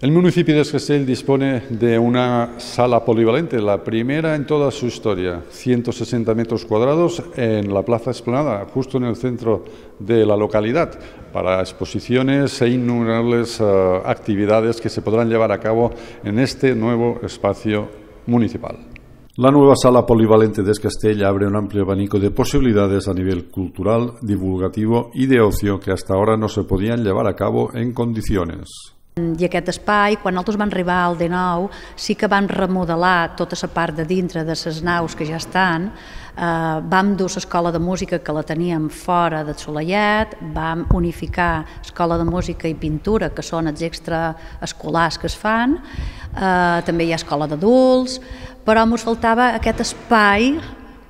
El municipio de Escastell dispone de una sala polivalente, la primera en toda su historia, 160 metros cuadrados en la Plaza Esplanada, justo en el centro de la localidad, para exposiciones e innumerables eh, actividades que se podrán llevar a cabo en este nuevo espacio municipal. La nueva sala polivalente de Escastell abre un amplio abanico de posibilidades a nivel cultural, divulgativo y de ocio que hasta ahora no se podían llevar a cabo en condiciones. I aquest espai, quan nosaltres vam arribar al D9, sí que vam remodelar tota la part de dintre de les naus que ja estan, eh, vam dur l'escola de música que la teníem fora de Solellet, vam unificar escola de música i pintura, que són els extraescolars que es fan, eh, també hi ha escola d'adults, però ens faltava aquest espai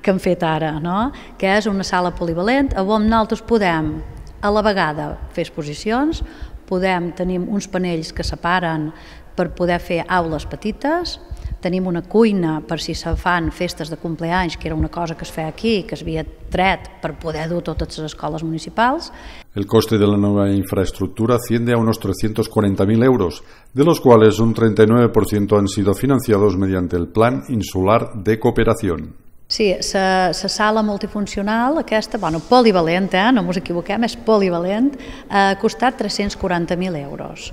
que hem fet ara, no? que és una sala polivalent on nosaltres podem a la vegada fer exposicions, podem, tenim uns panells que separen per poder fer aules petites, tenim una cuina per si se fan festes de compleanys, que era una cosa que es feia aquí, que es havia tret per poder dur totes les escoles municipals. El coste de la nova infraestructura asciende a unos 340.000 euros, de los cuales un 39% han sido financiados mediante el Plan Insular de Cooperación. Sí, la sala multifuncional, aquesta, bueno, polivalent, eh, no ens equivoquem, és polivalent, eh, ha eh, costat 340.000 euros,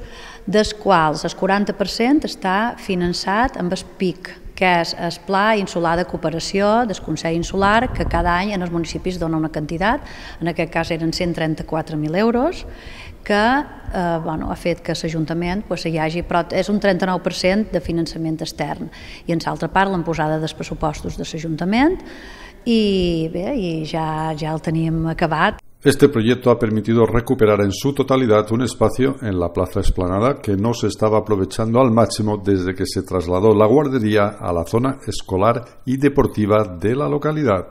dels quals el 40% està finançat amb el PIC, que és el Pla Insular de Cooperació del Consell Insular, que cada any en els municipis dona una quantitat, en aquest cas eren 134.000 euros, que eh, bueno, ha fet que l'Ajuntament pues, hi hagi, però és un 39% de finançament extern, i en l'altra part l'emposada dels pressupostos de l'Ajuntament, i bé, i ja, ja el tenim acabat. Este proyecto ha permitido recuperar en su totalidad un espacio en la Plaza Esplanada que no se estaba aprovechando al máximo desde que se trasladó la guardería a la zona escolar y deportiva de la localidad.